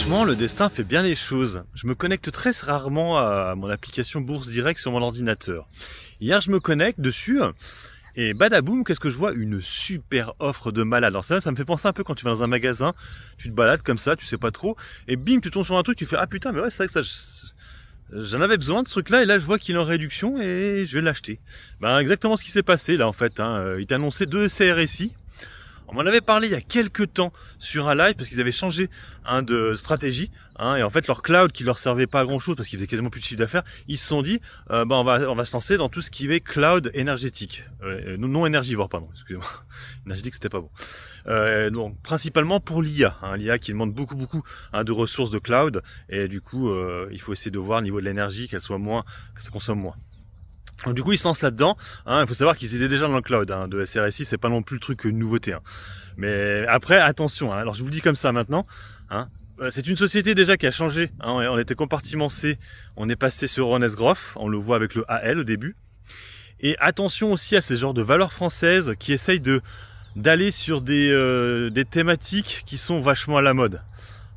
Franchement, le destin fait bien les choses. Je me connecte très rarement à mon application Bourse Direct sur mon ordinateur. Hier, je me connecte dessus et badaboum, qu'est-ce que je vois Une super offre de malade. Alors ça, ça me fait penser un peu quand tu vas dans un magasin, tu te balades comme ça, tu sais pas trop, et bim, tu tombes sur un truc, tu fais ah putain, mais ouais, c'est vrai que ça, j'en avais besoin de ce truc-là, et là je vois qu'il est en réduction et je vais l'acheter. Ben exactement ce qui s'est passé là en fait. Hein. Euh, il t'a annoncé deux CRSI on m'en avait parlé il y a quelques temps sur un live parce qu'ils avaient changé un de stratégie. Hein, et en fait, leur cloud qui leur servait pas à grand chose parce qu'ils faisaient quasiment plus de chiffre d'affaires, ils se sont dit, euh, bah, on, va, on va se lancer dans tout ce qui est cloud énergétique. Euh, euh non énergivore, pardon, excusez-moi. énergétique, c'était pas bon. Euh, donc, principalement pour l'IA. Hein, L'IA qui demande beaucoup, beaucoup hein, de ressources de cloud. Et du coup, il faut essayer de voir au niveau de l'énergie qu'elle soit moins, que ça consomme moins. Donc, du coup, ils se lancent là-dedans. Hein. Il faut savoir qu'ils étaient déjà dans le cloud hein, de SRSI. C'est pas non plus le truc de euh, nouveauté. Hein. Mais après, attention. Alors, je vous le dis comme ça maintenant. Euh, c'est une société déjà qui a changé. On était compartimenté. On est passé sur Rones Groff. On le voit avec le AL au début. Et attention aussi à ces genres de valeurs françaises qui essayent de d'aller sur des, euh, des thématiques qui sont vachement à la mode.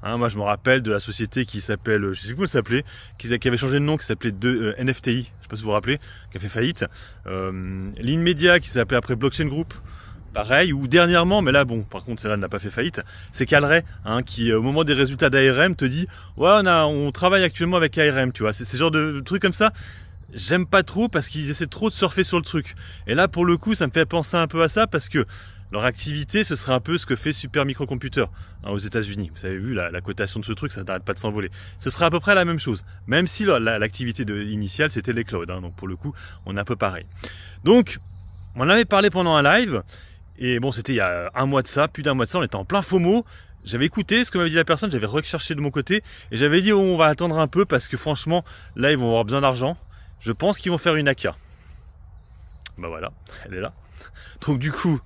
Hein, moi, je me rappelle de la société qui s'appelle, euh, je sais plus comment elle s'appelait, qui, qui, avait changé de nom, qui s'appelait euh, NFTI, je sais pas si vous vous rappelez, qui a fait faillite. Euh, Lean qui s'appelait après Blockchain Group, pareil. Ou dernièrement, mais là, bon, par contre, celle-là n'a pas fait faillite, c'est Calray, hein, qui, euh, au moment des résultats d'ARM, te dit, ouais, on, a, on travaille actuellement avec ARM, tu vois. C'est ce genre de, truc trucs comme ça j'aime pas trop parce qu'ils essaient trop de surfer sur le truc. Et là, pour le coup, ça me fait penser un peu à ça parce que leur activité, ce serait un peu ce que fait Super Microcomputer hein, aux États-Unis. Vous avez vu, la, cotation de ce truc, ça n'arrête pas de s'envoler. Ce serait à peu près la même chose, même si l'activité initiale, c'était les clouds. Hein. donc pour le coup, on est un peu pareil. Donc, on en avait parlé pendant un live, et bon, c'était il y a un mois de ça, plus d'un mois de ça, on était en plein FOMO. J'avais écouté ce que m'avait dit la personne, j'avais recherché de mon côté, et j'avais dit, on va attendre un peu, parce que franchement, là, ils vont avoir besoin d'argent. Je pense qu'ils vont faire une AK. Bah voilà, elle est là. Donc du coup,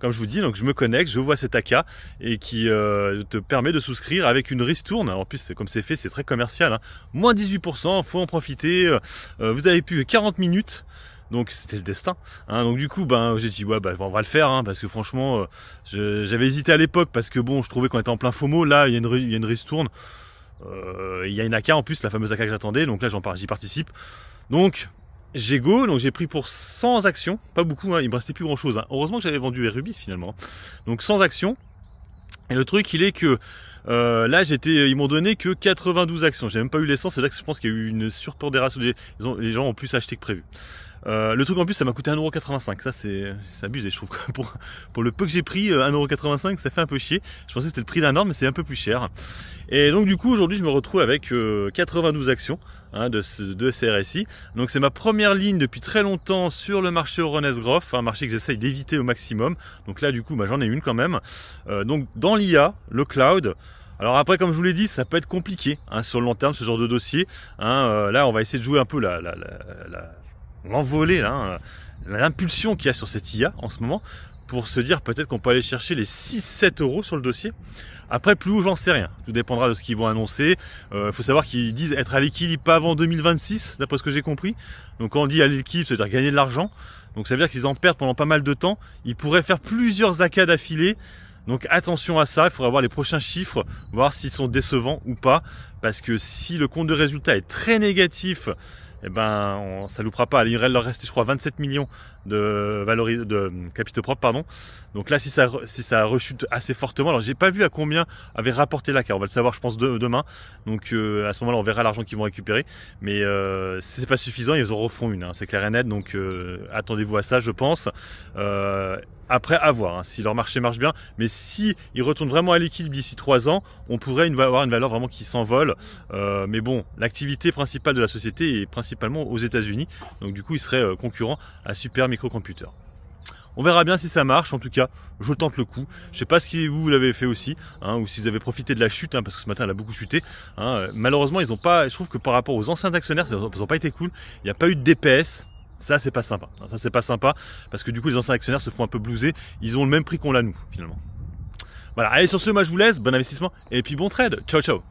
comme je vous dis, donc je me connecte, je vois cet AK et qui euh, te permet de souscrire avec une ristourne. En plus, comme c'est fait, c'est très commercial. Hein. Moins 18%, faut en profiter. Euh, euh, vous avez pu 40 minutes. Donc c'était le destin. Hein. Donc du coup, ben j'ai dit ouais, bah on va le faire hein, parce que franchement, j'avais hésité à l'époque parce que bon, je trouvais qu'on était en plein mot, Là, il y a une, il y une ristourne. Il y a une AK en plus, la fameuse AK que j'attendais. Donc là, j'y participe. Donc j'ai go, donc j'ai pris pour 100 actions, pas beaucoup, hein, il me restait plus grand chose. Hein. Heureusement que j'avais vendu les rubis finalement. Hein. Donc 100 actions. Et le truc, il est que euh, là, j'étais, ils m'ont donné que 92 actions. J'ai même pas eu l'essence. C'est là que je pense qu'il y a eu une surpondération. les gens ont plus acheté que prévu. Euh, le truc en plus, ça m'a coûté 1,85€. Ça, c'est abusé, je trouve. pour, le peu que j'ai pris, 1,85€, euh, ça fait un peu chier. Je pensais que c'était le prix d'un ordre, mais c'est un peu plus cher. Et donc, du coup, aujourd'hui, je me retrouve avec 92 actions. Hein, de, CRSI Donc c'est ma première ligne depuis très longtemps sur le marché rennes groff un marché que j'essaye d'éviter au maximum. Donc là du coup bah, j'en ai une quand même. Euh, donc dans l'IA, le cloud, alors après, comme je vous l'ai dit, ça peut être compliqué hein, sur le long terme, ce genre de dossier. Hein, euh, là, on va essayer de jouer un peu l'envolée, la, l'impulsion qu'il y a sur cette IA en ce moment pour se dire peut-être qu'on peut aller chercher les 6-7 euros sur le dossier. Après, plus ou j'en sais rien. Tout dépendra de ce qu'ils vont annoncer. Il euh, faut savoir qu'ils disent être à l'équilibre pas avant 2026, d'après ce que j'ai compris. Donc quand on dit à l'équilibre, c'est-à-dire gagner de l'argent. Donc ça veut dire qu'ils en perdent pendant pas mal de temps. Ils pourraient faire plusieurs accas d'affilée. Donc attention à ça, il faudra voir les prochains chiffres, voir s'ils sont décevants ou pas. Parce que si le compte de résultat est très négatif, eh ben, on, ça loupera pas. il leur restait, je crois, 27 millions de, valoris de euh, capitaux propres. Pardon. Donc là, si ça, si ça rechute assez fortement, alors j'ai pas vu à combien avait rapporté la carte on va le savoir, je pense, demain. Donc euh, à ce moment-là, on verra l'argent qu'ils vont récupérer. Mais euh, c'est pas suffisant, ils en refont une, hein, c'est clair et net. Donc attendez-vous à ça, je pense. après, à voir hein, si leur marché marche bien. Mais si ils retournent vraiment à l'équilibre d'ici trois ans, on pourrait une, avoir une valeur vraiment qui s'envole. mais bon, l'activité principale de la société est principalement aux États-Unis. Donc du coup, ils seraient concurrents à Super microcomputer. On verra bien si ça marche, en tout cas, je tente le coup. Je sais pas si vous l'avez fait aussi, hein, ou si vous avez profité de la chute, hein, parce que ce matin elle a beaucoup chuté. Hein. Malheureusement, ils ont pas. Je trouve que par rapport aux anciens actionnaires, ils n'ont pas été cool. Il n'y a pas eu de DPS. Ça, c'est pas sympa. Ça, c'est pas sympa, parce que du coup, les anciens actionnaires se font un peu blouser. Ils ont le même prix qu'on l'a nous, finalement. Voilà, allez, sur ce, moi je vous laisse. Bon investissement, et puis bon trade. Ciao, ciao.